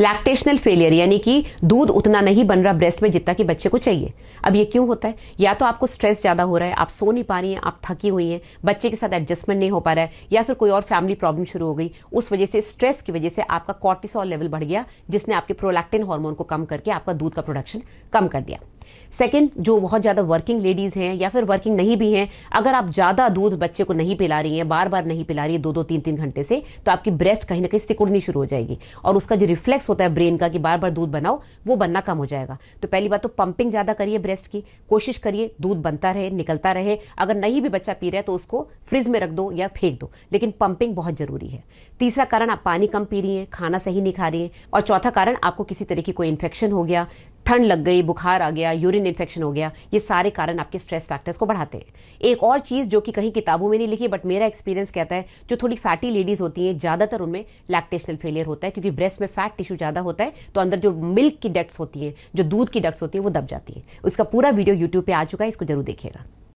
lactational failure यानी कि दूध उतना नहीं बन रहा ब्रेस्ट में जितना कि बच्चे को चाहिए अब ये क्यों होता है या तो आपको स्ट्रेस ज्यादा हो रहा है आप सो नहीं पा रही हैं आप थकी हुई हैं बच्चे के साथ एडजस्टमेंट नहीं हो पा रहा है या फिर कोई और फैमिली प्रॉब्लम शुरू हो गई उस वजह से स्ट्रेस की वजह से आपका कॉर्टिसोल लेवल बढ़ गया जिसने आपके प्रोलैक्टिन हार्मोन को कम करके आपका दूध का प्रोडक्शन कम कर दिया सेकेंड जो बहुत ज़्यादा वर्किंग लेडीज़ हैं या फिर वर्किंग नहीं भी हैं अगर आप ज़्यादा दूध बच्चे को नहीं पिला रही हैं बार बार नहीं पिला रही है दो दो तीन तीन घंटे से तो आपकी ब्रेस्ट कहीं ना कहीं सिकुड़नी शुरू हो जाएगी और उसका जो रिफ्लेक्स होता है ब्रेन का कि बार बार दूध बनाओ वो बनना कम हो जाएगा तो पहली बात तो पंपिंग ज़्यादा करिए ब्रेस्ट की कोशिश करिए दूध बनता रहे निकलता रहे अगर नहीं भी बच्चा पी रहा है तो उसको फ्रिज में रख दो या फेंक दो लेकिन पंपिंग बहुत ज़रूरी है तीसरा कारण आप पानी कम पी रही हैं खाना सही नहीं खा रही हैं और चौथा कारण आपको किसी तरह की कोई इन्फेक्शन हो गया ठंड लग गई बुखार आ गया यूरिन इन्फेक्शन हो गया ये सारे कारण आपके स्ट्रेस फैक्टर्स को बढ़ाते हैं एक और चीज़ जो कि कहीं किताबों में नहीं लिखी बट मेरा एक्सपीरियंस कहता है जो थोड़ी फैटी लेडीज़ होती हैं ज़्यादातर उनमें लैक्टेशनल फेलियर होता है क्योंकि ब्रेस्ट में फैट टिश्यू ज़्यादा होता है तो अंदर जो मिल्क की डक्ट्स होती है जो दूध की डक्ट्स होती है वो दब जाती है उसका पूरा वीडियो यूट्यूब पर आ चुका है इसको जरूर देखिएगा